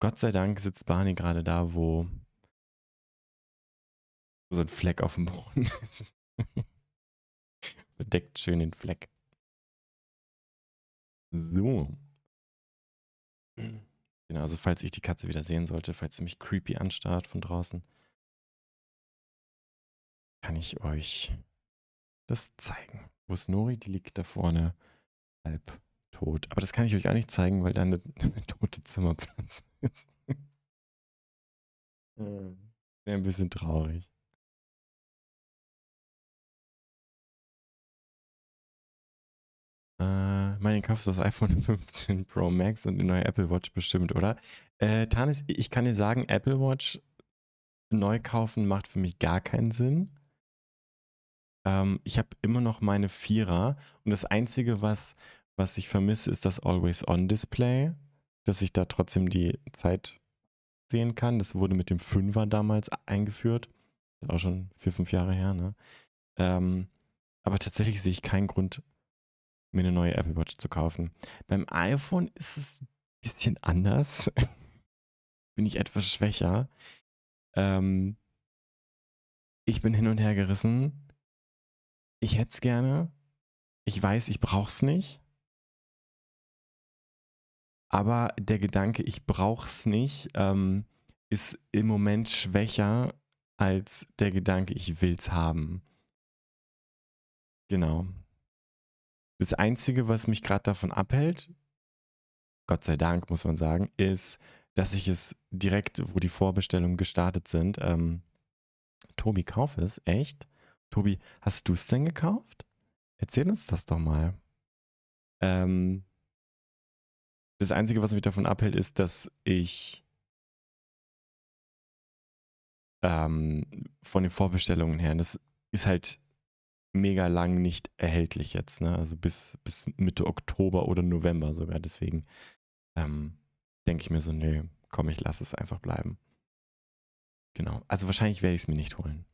Gott sei Dank sitzt Barney gerade da, wo so ein Fleck auf dem Boden. (laughs) Bedeckt schön den Fleck. So. Genau, also falls ich die Katze wieder sehen sollte, falls sie mich creepy anstarrt von draußen, kann ich euch das zeigen. Wo ist Nori? Die liegt da vorne halb tot. Aber das kann ich euch auch nicht zeigen, weil da eine, (laughs) eine tote Zimmerpflanze ist. Hm. Wäre ein bisschen traurig. Äh, meinen Kopf ist das iPhone 15 (laughs) Pro Max und die neue Apple Watch bestimmt, oder? Äh, Tanis, ich kann dir sagen, Apple Watch neu kaufen macht für mich gar keinen Sinn. Ähm, ich habe immer noch meine Vierer und das Einzige, was, was ich vermisse, ist das Always-On-Display, dass ich da trotzdem die Zeit sehen kann. Das wurde mit dem Fünfer damals eingeführt. Auch schon vier, fünf Jahre her, ne? Ähm, aber tatsächlich sehe ich keinen Grund, mir eine neue Apple Watch zu kaufen. Beim iPhone ist es ein bisschen anders. (laughs) bin ich etwas schwächer. Ähm, ich bin hin und her gerissen. Ich hätte es gerne. Ich weiß, ich brauche es nicht. Aber der Gedanke, ich brauche es nicht, ähm, ist im Moment schwächer als der Gedanke, ich will es haben. Genau. Das Einzige, was mich gerade davon abhält, Gott sei Dank, muss man sagen, ist, dass ich es direkt, wo die Vorbestellungen gestartet sind, ähm, Tobi, kauf es, echt? Tobi, hast du es denn gekauft? Erzähl uns das doch mal. Ähm, das Einzige, was mich davon abhält, ist, dass ich ähm, von den Vorbestellungen her, das ist halt mega lang nicht erhältlich jetzt, ne? Also bis, bis Mitte Oktober oder November sogar. Deswegen ähm, denke ich mir so, nö, komm, ich lasse es einfach bleiben. Genau. Also wahrscheinlich werde ich es mir nicht holen.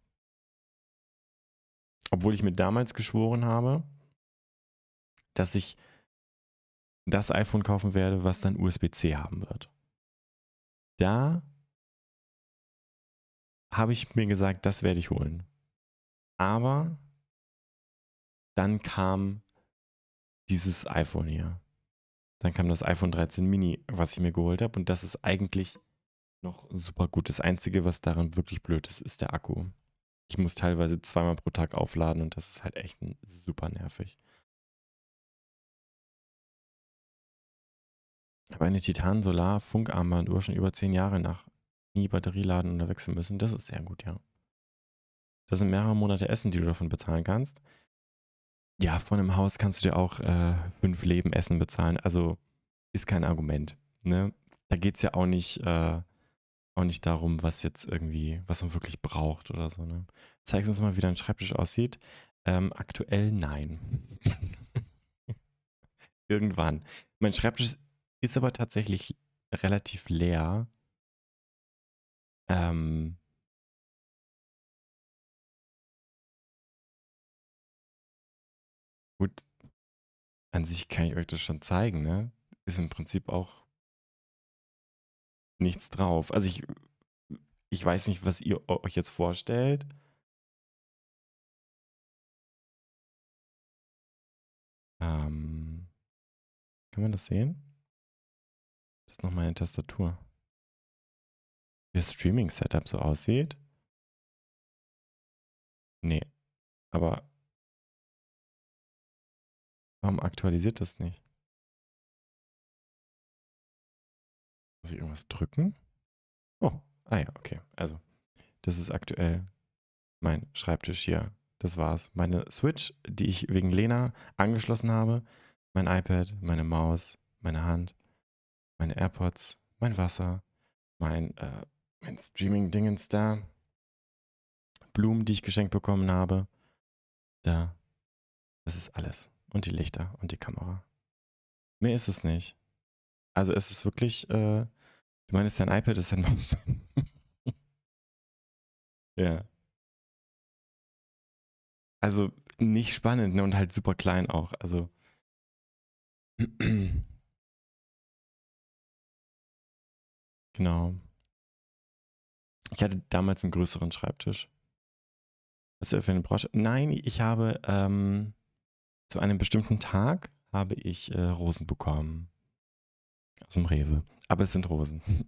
Obwohl ich mir damals geschworen habe, dass ich das iPhone kaufen werde, was dann USB-C haben wird. Da habe ich mir gesagt, das werde ich holen. Aber dann kam dieses iPhone hier. Dann kam das iPhone 13 Mini, was ich mir geholt habe. Und das ist eigentlich noch super gut. Das Einzige, was daran wirklich blöd ist, ist der Akku. Ich muss teilweise zweimal pro Tag aufladen und das ist halt echt super nervig. Aber eine Titan Solar Funkarmbanduhr schon über zehn Jahre nach nie Batterie laden oder wechseln müssen. Das ist sehr gut, ja. Das sind mehrere Monate Essen, die du davon bezahlen kannst. Ja, von einem Haus kannst du dir auch äh, fünf Leben Essen bezahlen. Also ist kein Argument. Ne? Da geht es ja auch nicht, äh, auch nicht darum, was jetzt irgendwie, was man wirklich braucht oder so. Ne? Zeig uns mal, wie dein Schreibtisch aussieht. Ähm, aktuell nein. (laughs) Irgendwann. Mein Schreibtisch ist aber tatsächlich relativ leer. Ähm, An sich kann ich euch das schon zeigen, ne? Ist im Prinzip auch nichts drauf. Also ich, ich weiß nicht, was ihr euch jetzt vorstellt. Ähm, kann man das sehen? Das ist nochmal eine Tastatur. Wie das Streaming-Setup so aussieht? Nee, aber Warum aktualisiert das nicht? Muss ich irgendwas drücken? Oh, ah ja, okay. Also, das ist aktuell mein Schreibtisch hier. Das war's. Meine Switch, die ich wegen Lena angeschlossen habe, mein iPad, meine Maus, meine Hand, meine AirPods, mein Wasser, mein, äh, mein Streaming-Dingens da, Blumen, die ich geschenkt bekommen habe. Da, das ist alles. Und die Lichter und die Kamera. Mehr ist es nicht. Also es ist wirklich, äh, du meinst, dein iPad ist ein Mausband. (laughs) ja. Also nicht spannend ne? und halt super klein auch. Also. (clears throat) genau. Ich hatte damals einen größeren Schreibtisch. Was ist für eine Branche? Nein, ich habe ähm, zu einem bestimmten Tag habe ich äh, Rosen bekommen. Aus dem Rewe. Aber es sind Rosen. (laughs)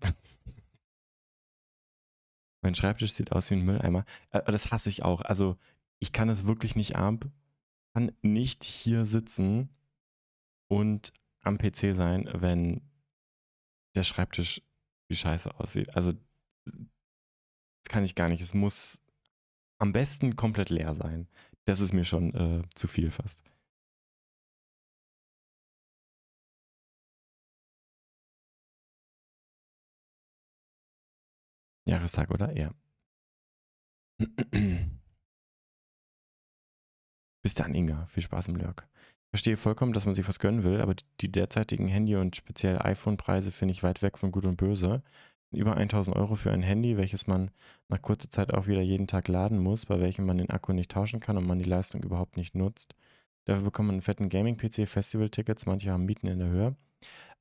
mein Schreibtisch sieht aus wie ein Mülleimer. Äh, das hasse ich auch. Also ich kann es wirklich nicht ab. Kann nicht hier sitzen und am PC sein, wenn der Schreibtisch wie scheiße aussieht. Also das kann ich gar nicht. Es muss am besten komplett leer sein. Das ist mir schon äh, zu viel fast. Jahrestag oder eher. Bis dann, Inga. Viel Spaß im Lurk. Ich verstehe vollkommen, dass man sich was gönnen will, aber die derzeitigen Handy- und speziell iPhone-Preise finde ich weit weg von gut und böse. Über 1000 Euro für ein Handy, welches man nach kurzer Zeit auch wieder jeden Tag laden muss, bei welchem man den Akku nicht tauschen kann und man die Leistung überhaupt nicht nutzt. Dafür bekommt man einen fetten Gaming-PC, Festival-Tickets, manche haben Mieten in der Höhe.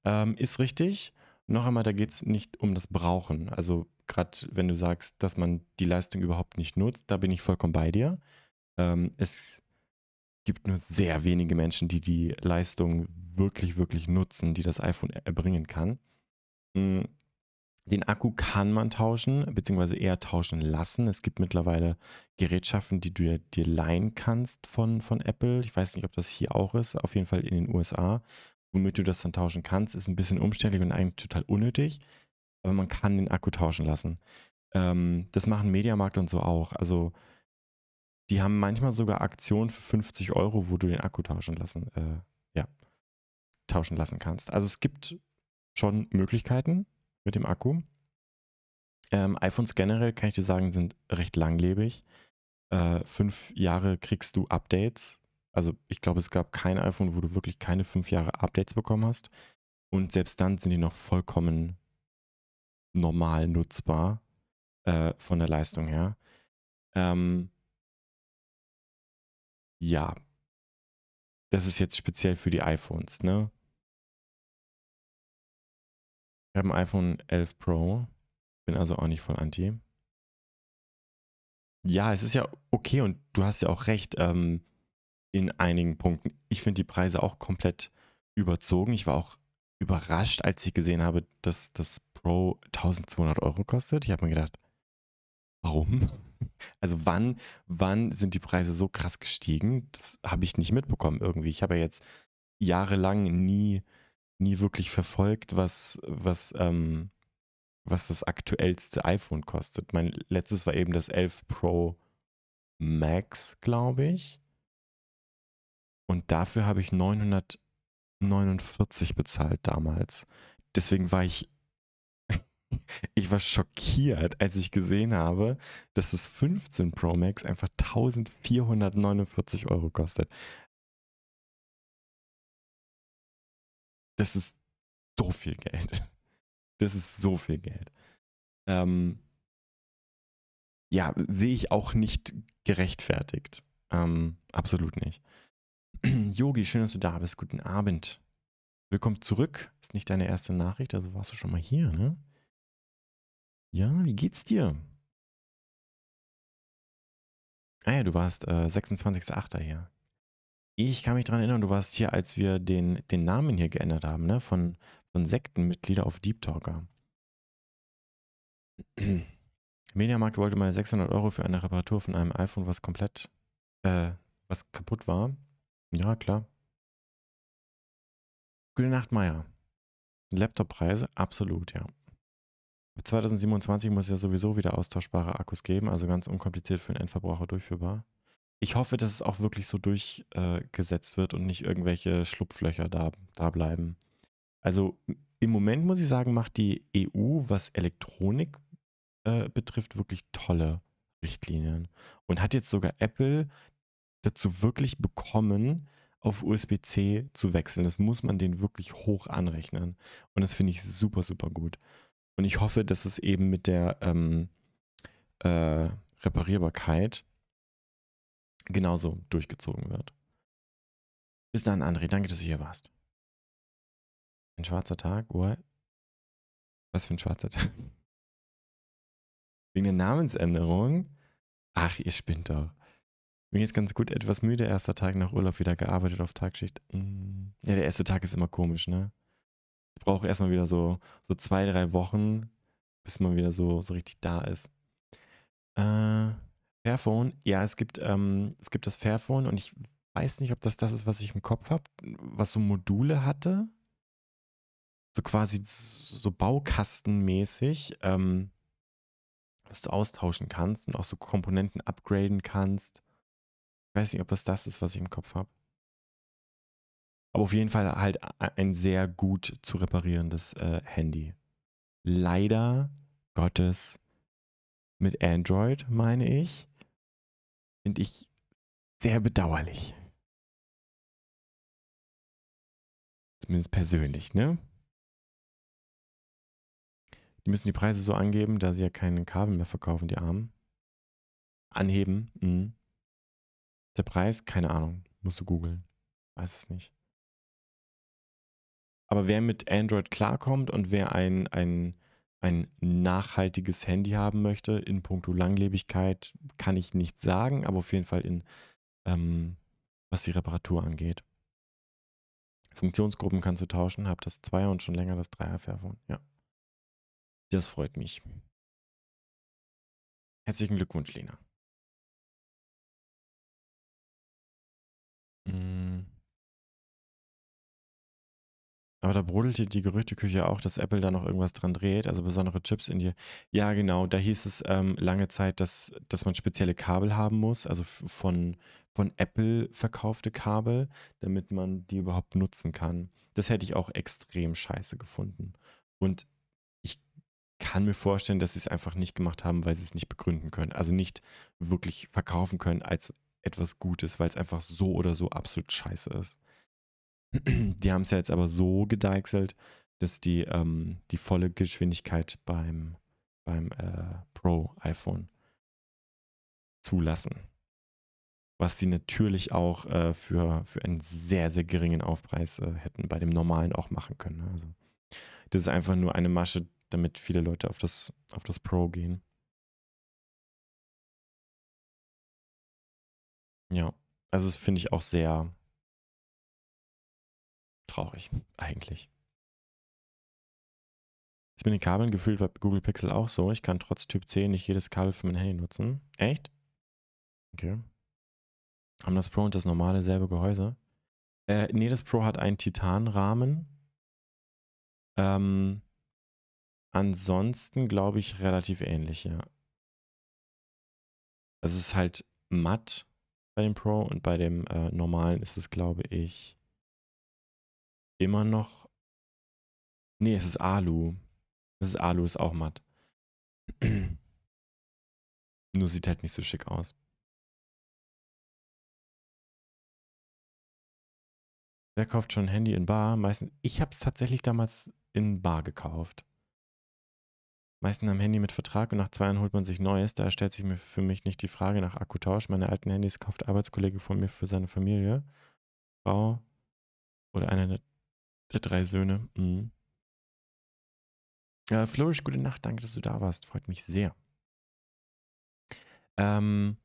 Ähm, ist richtig. Noch einmal, da geht es nicht um das Brauchen. Also gerade wenn du sagst, dass man die Leistung überhaupt nicht nutzt, da bin ich vollkommen bei dir. Ähm, es gibt nur sehr wenige Menschen, die die Leistung wirklich, wirklich nutzen, die das iPhone e-, erbringen kann. Hm, den Akku kann man tauschen, beziehungsweise eher tauschen lassen. Es gibt mittlerweile Gerätschaften, die du dir leihen kannst von, von Apple. Ich weiß nicht, ob das hier auch ist, auf jeden Fall in den USA womit du das dann tauschen kannst, ist ein bisschen umständlich und eigentlich total unnötig. Aber man kann den Akku tauschen lassen. Ähm, das machen Mediamarkt und so auch. Also die haben manchmal sogar Aktionen für 50 Euro, wo du den Akku tauschen lassen, äh, ja, tauschen lassen kannst. Also es gibt schon Möglichkeiten mit dem Akku. Ähm, iPhones generell, kann ich dir sagen, sind recht langlebig. Äh, fünf Jahre kriegst du Updates also ich glaube, es gab kein iPhone, wo du wirklich keine fünf Jahre Updates bekommen hast. Und selbst dann sind die noch vollkommen normal nutzbar äh, von der Leistung her. Ähm, ja, das ist jetzt speziell für die iPhones, ne? Ich habe ein iPhone 11 Pro, bin also auch nicht voll anti. Ja, es ist ja okay und du hast ja auch recht. Ähm, in einigen Punkten. Ich finde die Preise auch komplett überzogen. Ich war auch überrascht, als ich gesehen habe, dass das Pro 1200 Euro kostet. Ich habe mir gedacht, warum? (laughs) Also wann, wann sind die Preise so krass gestiegen? Das habe ich nicht mitbekommen irgendwie. Ich habe ja jetzt jahrelang nie, nie wirklich verfolgt, was, was, ähm, was das aktuellste iPhone kostet. Mein letztes war eben das 11 Pro Max, glaube ich. Und dafür habe ich 949 bezahlt damals. Deswegen war ich, (laughs) ich war schockiert, als ich gesehen habe, dass das 15 Pro Max einfach 1449 Euro kostet. Das ist so viel Geld. (laughs) Das ist so viel Geld. Ähm, ja, sehe ich auch nicht gerechtfertigt. Ähm, absolut nicht. (clears throat) Yogi, schön, dass du da bist. Guten Abend. Willkommen zurück. Ist nicht deine erste Nachricht, also warst du schon mal hier, ne? Ja, wie geht's dir? Ah ja, du warst äh, 26.8. hier. Ich kann mich daran erinnern, du warst hier, als wir den, den Namen hier geändert haben, ne? Von, von Sektenmitglieder auf Deep Talker. (clears throat) Mediamarkt wollte mal 600 Euro für eine Reparatur von einem iPhone, was komplett, äh, was kaputt war. Ja, klar. Gute Nacht, Meier. Laptop-Preise? Absolut, ja. 2027 muss es ja sowieso wieder austauschbare Akkus geben, also ganz unkompliziert für den Endverbraucher durchführbar. Ich hoffe, dass es auch wirklich so durchgesetzt äh, wird und nicht irgendwelche Schlupflöcher da, da bleiben. Also im Moment muss ich sagen, macht die EU, was Elektronik äh, betrifft, wirklich tolle Richtlinien. Und hat jetzt sogar Apple dazu wirklich bekommen, auf USB-C zu wechseln. Das muss man den wirklich hoch anrechnen. Und das finde ich super, super gut. Und ich hoffe, dass es eben mit der ähm, äh, Reparierbarkeit genauso durchgezogen wird. Bis dann, André. Danke, dass du hier warst. Ein schwarzer Tag? What? Was für ein schwarzer Tag? Wegen der Namensänderung? Ach, ihr spinnt doch. Mir geht's ganz gut, etwas müde, erster Tag nach Urlaub wieder gearbeitet auf Tagschicht. Mm. Ja, der erste Tag ist immer komisch, ne? Ich brauche erstmal wieder so, so zwei, drei Wochen, bis man wieder so, so richtig da ist. Äh, Fairphone, ja, es gibt, ähm, es gibt das Fairphone und ich weiß nicht, ob das das ist, was ich im Kopf habe, was so Module hatte. So quasi so baukastenmäßig, ähm, was du austauschen kannst und auch so Komponenten upgraden kannst weiß nicht, ob das das ist, was ich im Kopf habe. Aber auf jeden Fall halt ein sehr gut zu reparierendes äh, Handy. Leider Gottes mit Android, meine ich, finde ich sehr bedauerlich. Zumindest persönlich, ne? Die müssen die Preise so angeben, da sie ja keine Kabel mehr verkaufen, die Armen. Anheben. Mhm. Der Preis, keine Ahnung, musst du googeln. Weiß es nicht. Aber wer mit Android klarkommt und wer ein, ein, ein nachhaltiges Handy haben möchte, in puncto Langlebigkeit, kann ich nicht sagen, aber auf jeden Fall in, ähm, was die Reparatur angeht. Funktionsgruppen kannst du tauschen, hab das 2er und schon länger das 3er Fairphone, ja. Das freut mich. Herzlichen Glückwunsch, Lena. Mm. Aber da brodelte die Gerüchteküche auch, dass Apple da noch irgendwas dran dreht, also besondere Chips in die. Ja, genau, da hieß es ähm, lange Zeit, dass, dass man spezielle Kabel haben muss, also von, von Apple verkaufte Kabel, damit man die überhaupt nutzen kann. Das hätte ich auch extrem scheiße gefunden. Und ich kann mir vorstellen, dass sie es einfach nicht gemacht haben, weil sie es nicht begründen können. Also nicht wirklich verkaufen können als etwas Gutes, weil es einfach so oder so absolut scheiße ist. die haben es ja jetzt aber so gedeichselt, dass die ähm, die volle Geschwindigkeit beim, beim äh, Pro-iPhone zulassen. Was sie natürlich auch äh, für, für einen sehr, sehr geringen Aufpreis äh, hätten bei dem normalen auch machen können. Ne? Also, das ist einfach nur eine Masche, damit viele Leute auf das, auf das Pro gehen. Ja, also das finde ich auch sehr traurig, eigentlich. Ist mit den Kabeln gefühlt bei Google Pixel auch so. Ich kann trotz Typ C nicht jedes Kabel für mein Handy nutzen. Echt? Okay. Haben das Pro und das normale selbe Gehäuse? Äh, nee, das Pro hat einen Titanrahmen. Ähm, ansonsten glaube ich relativ ähnlich, ja. Also es ist halt matt bei dem Pro und bei dem äh, normalen ist es, glaube ich, immer noch. Nee, es ist Alu. Es ist Alu, ist auch matt. (clears throat) Nur sieht halt nicht so schick aus. Wer kauft schon Handy in Bar? Meistens. Ich habe es tatsächlich damals in Bar gekauft meistens am Handy mit Vertrag und nach zwei Jahren holt man sich neues. Da stellt sich mir für mich nicht die Frage nach Akkutausch. Meine alten Handys kauft Arbeitskollege von mir für seine Familie, Frau oder einer der, drei Söhne. Mhm. Äh, Flourish, gute Nacht, danke, dass du da warst. Freut mich sehr. Ähm,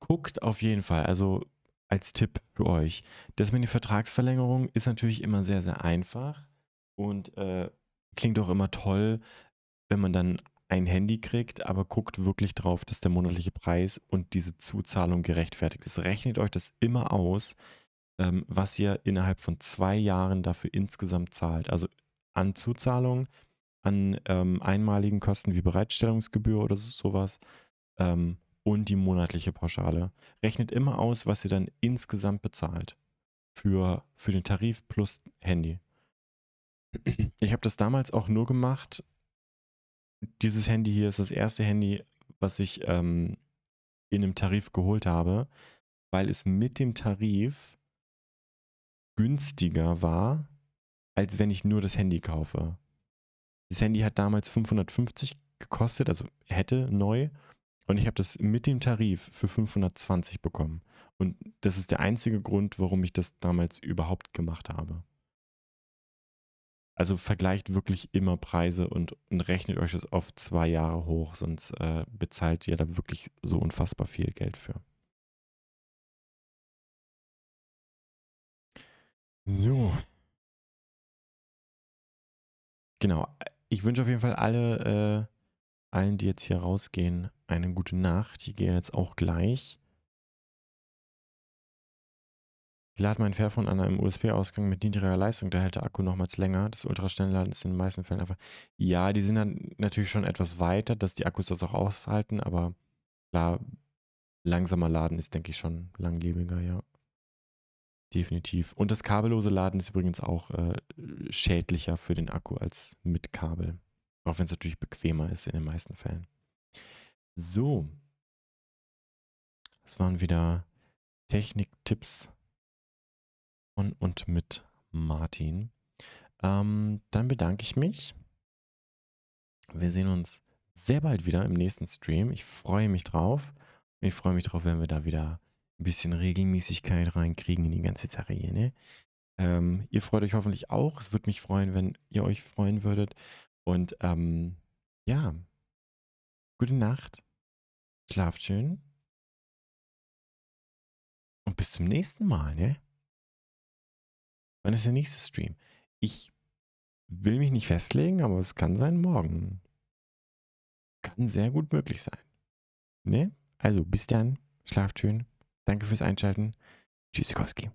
guckt auf jeden Fall, also als Tipp für euch. Das mit den Vertragsverlängerungen ist natürlich immer sehr, sehr einfach und äh, klingt auch immer toll, wenn man dann ein Handy kriegt, aber guckt wirklich drauf, dass der monatliche Preis und diese Zuzahlung gerechtfertigt ist. Rechnet euch das immer aus, ähm, was ihr innerhalb von zwei Jahren dafür insgesamt zahlt. Also an Zuzahlung, an ähm, einmaligen Kosten wie Bereitstellungsgebühr oder so, sowas ähm, und die monatliche Pauschale. Rechnet immer aus, was ihr dann insgesamt bezahlt für, für den Tarif plus Handy. Ich habe das damals auch nur gemacht, dieses Handy hier ist das erste Handy, was ich ähm, in einem Tarif geholt habe, weil es mit dem Tarif günstiger war, als wenn ich nur das Handy kaufe. Das Handy hat damals 550 gekostet, also hätte neu. Und ich habe das mit dem Tarif für 520 bekommen. Und das ist der einzige Grund, warum ich das damals überhaupt gemacht habe. Also vergleicht wirklich immer Preise und, und rechnet euch das auf zwei Jahre hoch, sonst äh, bezahlt ihr da wirklich so unfassbar viel Geld für. So. Genau. Ich wünsche auf jeden Fall alle, äh, allen, die jetzt hier rausgehen, eine gute Nacht. Ich gehe jetzt auch gleich. Ich lade mein Fairphone an einem USB-Ausgang mit niedriger Leistung, da hält der Akku nochmals länger. Das Ultraschnellladen ist in den meisten Fällen einfach. Ja, die sind dann natürlich schon etwas weiter, dass die Akkus das auch aushalten, aber klar, langsamer Laden ist, denke ich, schon langlebiger, ja. Definitiv. Und das kabellose Laden ist übrigens auch äh, schädlicher für den Akku als mit Kabel. Auch wenn es natürlich bequemer ist in den meisten Fällen. So. Das waren wieder Techniktipps von und mit Martin. Ähm, dann bedanke ich mich. Wir sehen uns sehr bald wieder im nächsten Stream. Ich freue mich drauf. Ich freue mich drauf, wenn wir da wieder ein bisschen Regelmäßigkeit reinkriegen in die ganze Sache hier. Ne? Ähm, ihr freut euch hoffentlich auch. Es würde mich freuen, wenn ihr euch freuen würdet. Und ähm, ja, gute Nacht. Schlaft schön. Und bis zum nächsten Mal, ne? Wann ist der nächste Stream? Ich will mich nicht festlegen, aber es kann sein morgen. Kann sehr gut möglich sein. Ne? Also bis dann. Schlaft schön. Danke fürs Einschalten. Tschüss, Sikorski.